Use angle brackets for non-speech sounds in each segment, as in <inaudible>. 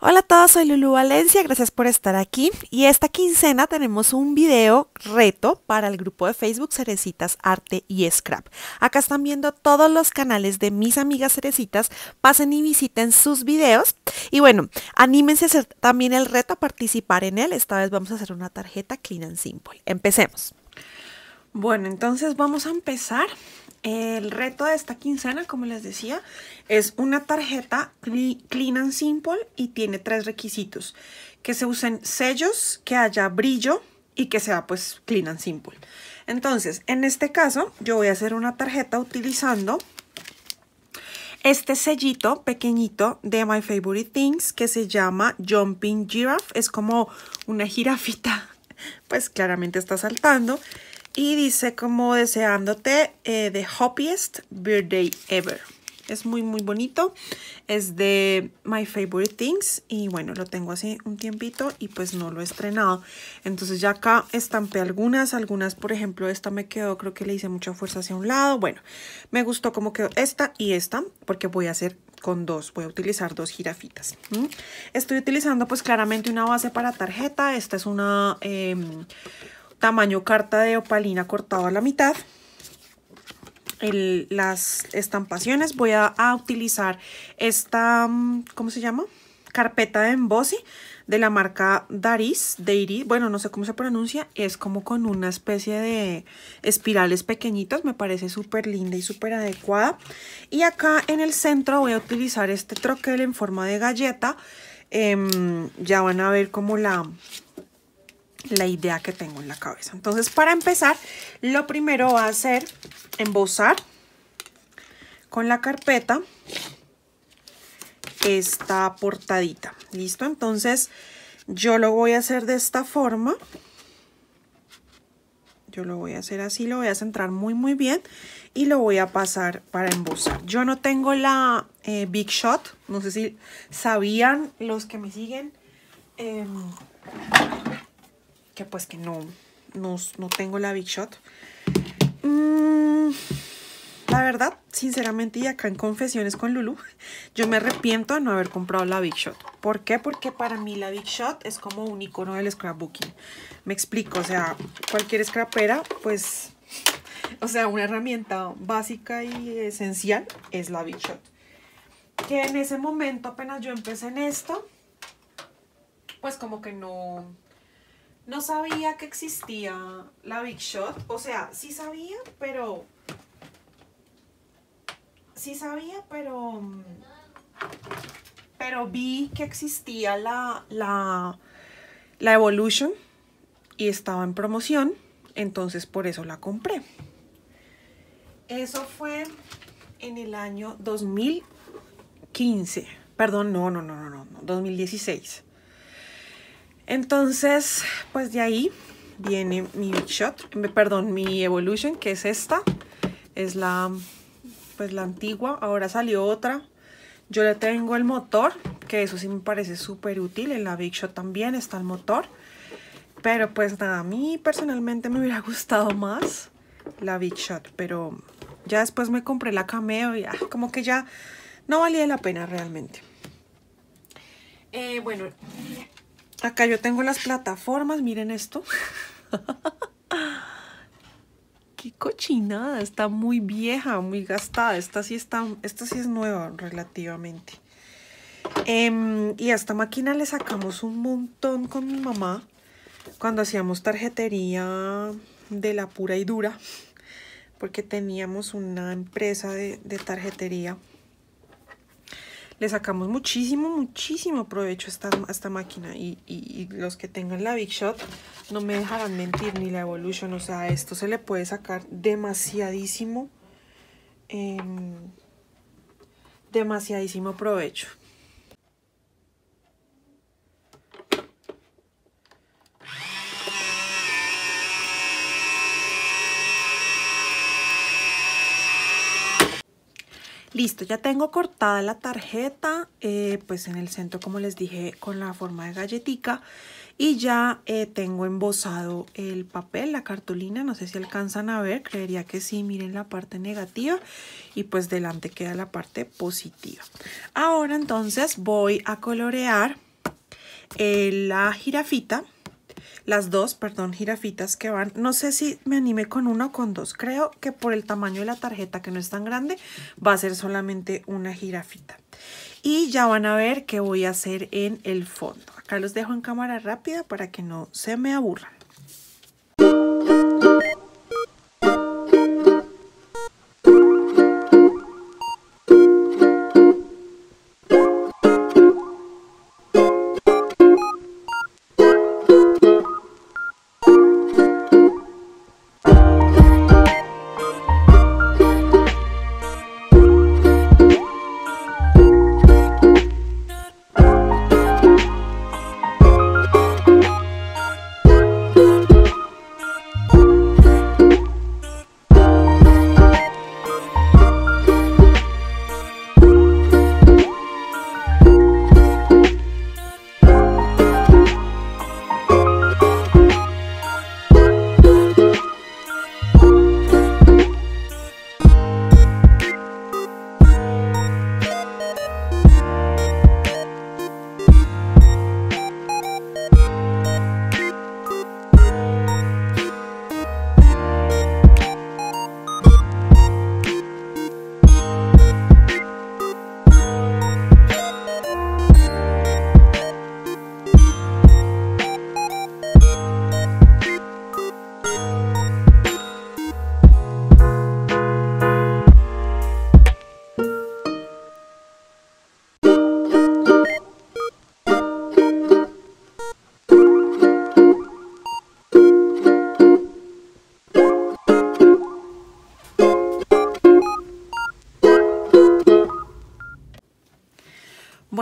Hola a todos, soy Lulu Valencia, gracias por estar aquí y esta quincena tenemos un video reto para el grupo de Facebook Cerecitas Arte y Scrap. Acá están viendo todos los canales de mis amigas Cerecitas, pasen y visiten sus videos y bueno, anímense también el reto a participar en él, esta vez vamos a hacer una tarjeta Clean and Simple. Empecemos. Bueno, entonces vamos a empezar el reto de esta quincena, como les decía, es una tarjeta Clean and Simple y tiene tres requisitos. Que se usen sellos, que haya brillo y que sea pues Clean and Simple. Entonces, en este caso, yo voy a hacer una tarjeta utilizando este sellito pequeñito de My Favorite Things que se llama Jumping Giraffe. Es como una jirafita, <laughs> pues claramente está saltando. Y dice como deseándote eh, the happiest birthday ever. Es muy, muy bonito. Es de My Favorite Things. Y bueno, lo tengo así un tiempito y pues no lo he estrenado. Entonces ya acá estampé algunas. Algunas, por ejemplo, esta me quedó, creo que le hice mucha fuerza hacia un lado. Bueno, me gustó como quedó esta y esta. Porque voy a hacer con dos, voy a utilizar dos jirafitas. Estoy utilizando pues claramente una base para tarjeta. Esta es una... Em, tamaño carta de opalina cortado a la mitad. las estampaciones voy a, utilizar esta, mm, ¿cómo se llama? Carpeta de embossy de la marca Daris, bueno, no sé cómo se pronuncia, es como con una especie de espirales pequeñitos. me parece súper linda y súper adecuada. Y acá en el centro voy a utilizar este troquel en forma de galleta, em, ya van a ver como la, la idea que tengo en la cabeza. Entonces, para empezar, lo primero va a ser embosar con la carpeta esta portadita. ¿Listo? Entonces, yo lo voy a hacer de esta forma. Yo lo voy a hacer así, lo voy a centrar muy, muy bien y lo voy a pasar para embosar. Yo no tengo la eh, Big Shot, no sé si sabían los que me siguen. Em, que pues que no, no, no tengo la Big Shot. Mm, la verdad, sinceramente, y acá en Confesiones con Lulu, <laughs> yo me arrepiento de no haber comprado la Big Shot. ¿Por qué? Porque para mí la Big Shot es como un icono del scrapbooking. Me explico, o sea, cualquier scrapera, pues... <laughs> O sea, una herramienta básica y esencial es la Big Shot. Que en ese momento, apenas yo empecé en esto, pues como que no, no sabía que existía la Big Shot. O sea, sí sabía, pero... Sí sabía, pero... Pero vi que existía la, la, la Evolution y estaba en promoción. Entonces por eso la compré. Eso fue en el año 2015. Perdón, no, no, no, no, no, 2016. Entonces, pues de ahí viene mi Big Shot, perdón, mi Evolution, que es esta. Es la, pues la antigua, ahora salió otra. Yo le tengo el motor, que eso sí me parece súper útil. En la Big Shot también está el motor. Pero pues nada, a mí personalmente me hubiera <laughs> gustado más la Big Shot. Pero ya después me compré la Cameo y ah, como que ya no valía la pena realmente. Eh, bueno, Acá yo tengo las plataformas, miren esto. <laughs> Qué cochinada, está muy vieja, muy gastada. Esta sí, está, esta es nueva relativamente. Em, y a esta máquina le sacamos un montón con mi mamá cuando hacíamos tarjetería de la pura y dura, porque teníamos una empresa de, de tarjetería le sacamos muchísimo, muchísimo provecho a esta, máquina. Y, los que tengan la Big Shot no me dejarán mentir, ni la Evolution. O sea, esto se le puede sacar demasiadísimo, em, demasiadísimo provecho. Listo, ya tengo cortada la tarjeta, eh, pues en el centro, como les dije, con la forma de galletica. Y ya eh, tengo embosado el papel, la cartulina, no sé si alcanzan a ver, creería que sí, miren la parte negativa y pues delante queda la parte positiva. Ahora entonces voy a colorear eh, la jirafita las dos, perdón, jirafitas que van. No sé si me animé con una o con dos. Creo que por el tamaño de la tarjeta, que no es tan grande, va a ser solamente una jirafita. Y ya van a ver qué voy a hacer en el fondo. Acá los dejo en cámara rápida para que no se me aburran.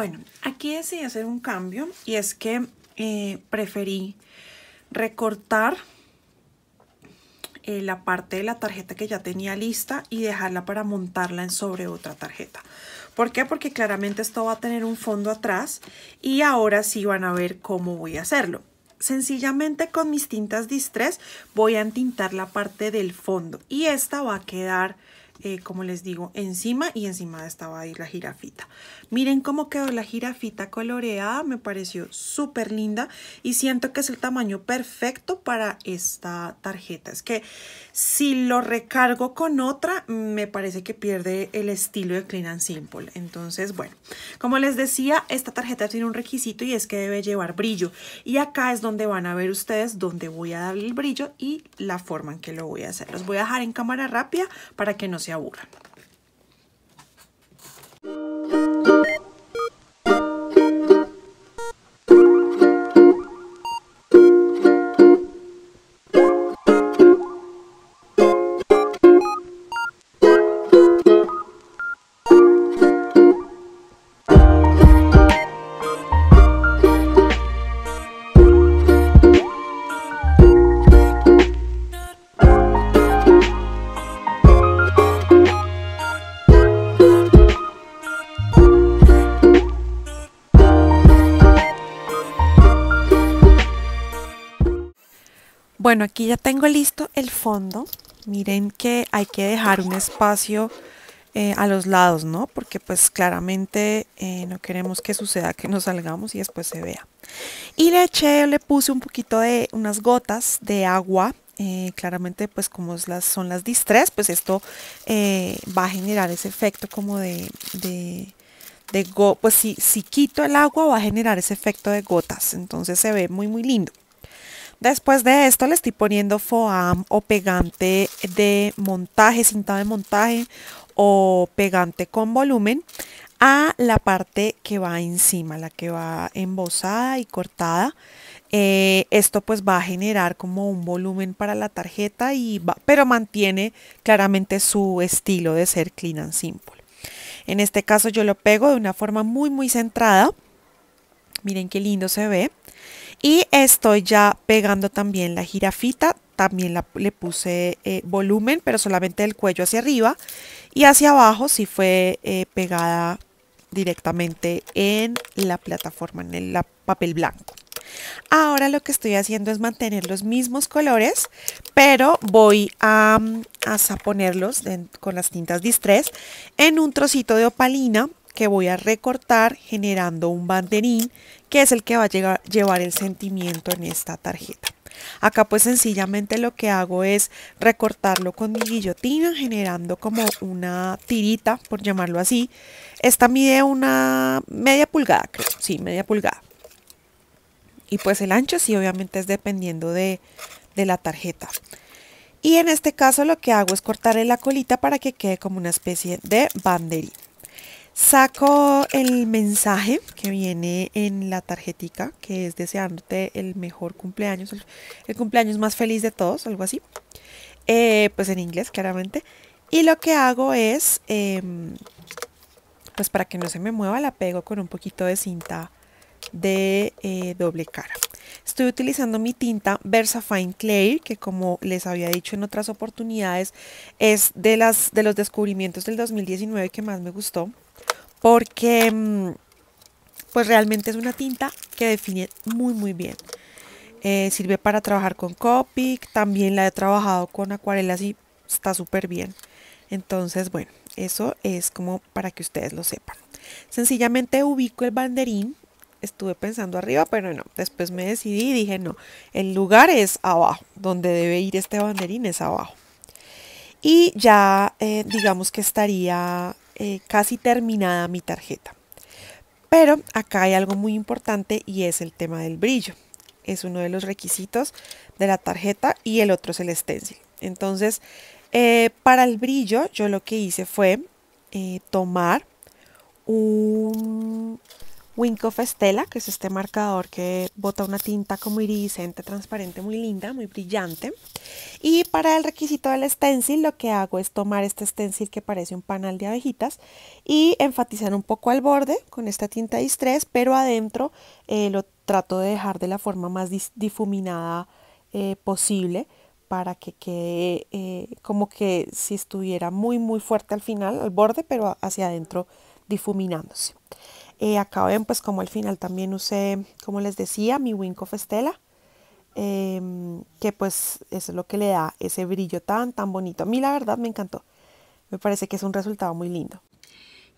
Bueno, aquí decidí hacer un cambio y es que eh, preferí recortar eh, la parte de la tarjeta que ya tenía lista y dejarla para montarla en sobre otra tarjeta. ¿Por qué? Porque claramente esto va a tener un fondo atrás y ahora sí van a ver cómo voy a hacerlo. Sencillamente con mis tintas distress voy a entintar la parte del fondo y esta va a quedar eh, como les digo, encima y encima estaba ahí la jirafita. Miren cómo quedó la jirafita coloreada, me pareció súper linda y siento que es el tamaño perfecto para esta tarjeta. Es que si lo recargo con otra, me parece que pierde el estilo de Clean and Simple. Entonces, bueno, como les decía, esta tarjeta tiene un requisito y es que debe llevar brillo. Y acá es donde van a ver ustedes dónde voy a darle el brillo y la forma en que lo voy a hacer. Los voy a dejar en cámara rápida para que no se se aburran. Bueno, aquí ya tengo listo el fondo. Miren que hay que dejar un espacio eh, a los lados, ¿no? Porque pues claramente eh, no queremos que suceda que nos salgamos y después se vea. Y le eché, le puse un poquito de unas gotas de agua. Eh, claramente pues como son las distress, pues esto va a generar ese efecto como de, de go pues si quito el agua va a generar ese efecto de gotas, entonces se ve muy muy lindo. Después de esto le estoy poniendo foam o pegante de montaje, cinta de montaje o pegante con volumen a la parte que va encima, la que va embosada y cortada. Eh, esto pues va a generar como un volumen para la tarjeta, y va, pero mantiene claramente su estilo de ser clean and simple. En este caso yo lo pego de una forma muy muy centrada. Miren qué lindo se ve. Y estoy ya pegando también la jirafita, también le puse eh, volumen, pero solamente del cuello hacia arriba. Y hacia abajo si fue eh, pegada directamente en la plataforma, en el papel blanco. Ahora lo que estoy haciendo es mantener los mismos colores, pero voy a, a ponerlos con las tintas distress en un trocito de opalina que voy a recortar generando un banderín que es el que va a llevar el sentimiento en esta tarjeta. Acá pues sencillamente lo que hago es recortarlo con mi guillotina generando como una tirita, por llamarlo así. Esta mide una media pulgada, creo. Sí, media pulgada. Y pues el ancho sí obviamente es dependiendo de, la tarjeta. Y en este caso lo que hago es cortarle la colita para que quede como una especie de banderita. Saco el mensaje que viene en la tarjetica, que es deseándote el mejor cumpleaños, el, cumpleaños más feliz de todos, algo así. Eh, pues en inglés, claramente. Y lo que hago es, em, pues para que no se me mueva, la pego con un poquito de cinta de eh, doble cara. Estoy utilizando mi tinta VersaFine Clay, que como les había dicho en otras oportunidades, es de, las, de los descubrimientos del 2019 que más me gustó porque mm, pues realmente es una tinta que define muy muy bien. Eh, sirve para trabajar con Copic, también la he trabajado con acuarelas y está súper bien. Entonces, bueno, eso es como para que ustedes lo sepan. Sencillamente ubico el banderín, estuve pensando arriba, pero no, después me decidí y dije, no, el lugar es abajo, donde debe ir este banderín es abajo. Y ya eh, digamos que estaría eh, casi terminada mi tarjeta. Pero acá hay algo muy importante y es el tema del brillo. Es uno de los requisitos de la tarjeta y el otro es el stencil. Entonces, eh, para el brillo yo lo que hice fue eh, tomar un of Estela, que es este marcador que bota una tinta como iridiscente, transparente, muy linda, muy brillante. Y para el requisito del stencil lo que hago es tomar este stencil que parece un panal de abejitas y enfatizar un poco al borde con esta tinta distress, pero adentro eh, lo trato de dejar de la forma más difuminada eh, posible para que quede eh, como que si estuviera muy muy fuerte al final, al borde, pero hacia adentro difuminándose. Eh, acá ven pues como al final también usé, como les decía, mi Wink of Eh, que pues eso es lo que le da ese brillo tan tan bonito. A mí la verdad me encantó. Me parece que es un resultado muy lindo.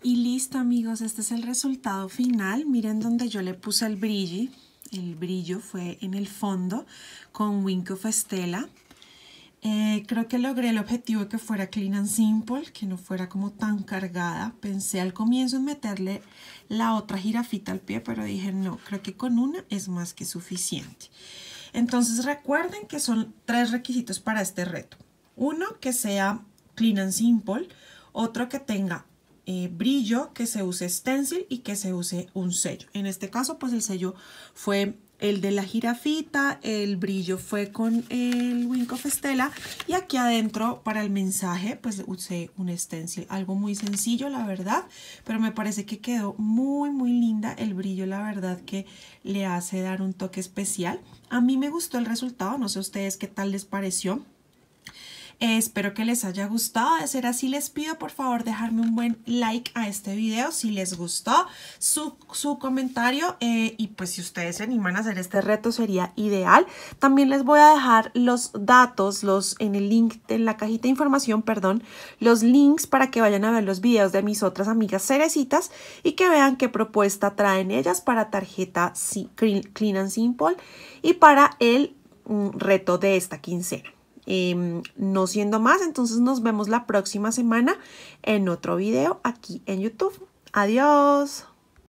Y listo amigos, este es el resultado final. Miren donde yo le puse el brillo. El brillo fue en el fondo con Wink of stella eh, creo que logré el objetivo de que fuera clean and simple, que no fuera como tan cargada. Pensé al comienzo en meterle la otra jirafita al pie, pero dije no, creo que con una es más que suficiente. Entonces recuerden que son tres requisitos para este reto. Uno, que sea clean and simple. Otro, que tenga eh, brillo, que se use stencil y que se use un sello. En este caso, pues el sello fue el de la jirafita, el brillo fue con el Wink of Estela y aquí adentro para el mensaje pues usé un stencil, algo muy sencillo la verdad, pero me parece que quedó muy muy linda el brillo la verdad que le hace dar un toque especial. A mí me gustó el resultado, no sé ustedes qué tal les pareció. Eh, espero que les haya gustado. De ser así, les pido por favor dejarme un buen like a este video si les gustó, su, comentario eh, y pues si ustedes se animan a hacer este reto sería ideal. También les voy a dejar los datos, los en el link, en la cajita de información, perdón, los links para que vayan a ver los videos de mis otras amigas cerecitas y que vean qué propuesta traen ellas para tarjeta Clean and Simple y para el mm, reto de esta quincena. Em, no siendo más, entonces nos vemos la próxima semana en otro video aquí en YouTube. Adiós.